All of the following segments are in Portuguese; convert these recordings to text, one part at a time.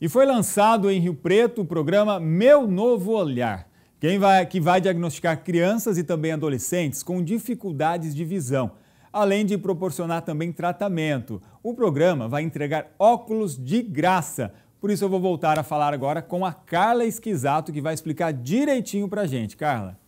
E foi lançado em Rio Preto o programa Meu Novo Olhar, quem vai, que vai diagnosticar crianças e também adolescentes com dificuldades de visão, além de proporcionar também tratamento. O programa vai entregar óculos de graça. Por isso eu vou voltar a falar agora com a Carla Esquisato, que vai explicar direitinho a gente. Carla.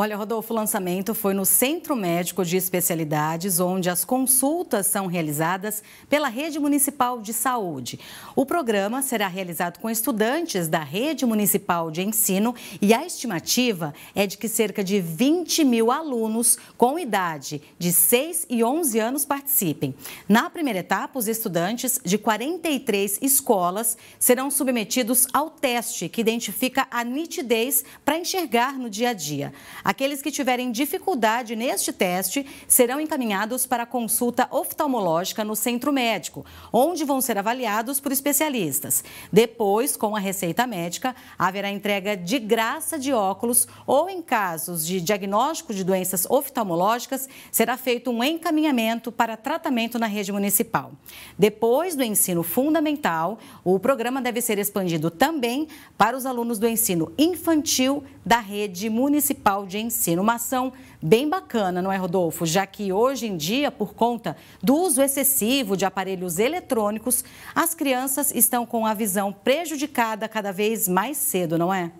Olha, Rodolfo, o lançamento foi no Centro Médico de Especialidades, onde as consultas são realizadas pela Rede Municipal de Saúde. O programa será realizado com estudantes da Rede Municipal de Ensino e a estimativa é de que cerca de 20 mil alunos com idade de 6 e 11 anos participem. Na primeira etapa, os estudantes de 43 escolas serão submetidos ao teste que identifica a nitidez para enxergar no dia a dia. Aqueles que tiverem dificuldade neste teste serão encaminhados para consulta oftalmológica no centro médico, onde vão ser avaliados por especialistas. Depois, com a receita médica, haverá entrega de graça de óculos ou, em casos de diagnóstico de doenças oftalmológicas, será feito um encaminhamento para tratamento na rede municipal. Depois do ensino fundamental, o programa deve ser expandido também para os alunos do ensino infantil da rede municipal de de ensino. Uma ação bem bacana, não é, Rodolfo? Já que hoje em dia, por conta do uso excessivo de aparelhos eletrônicos, as crianças estão com a visão prejudicada cada vez mais cedo, não é?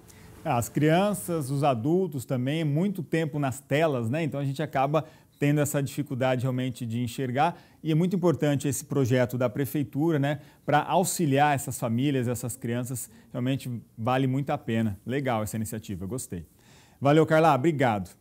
As crianças, os adultos também, muito tempo nas telas, né? Então a gente acaba tendo essa dificuldade realmente de enxergar. E é muito importante esse projeto da prefeitura, né, para auxiliar essas famílias, essas crianças. Realmente vale muito a pena. Legal essa iniciativa, gostei. Valeu, Carla. Obrigado.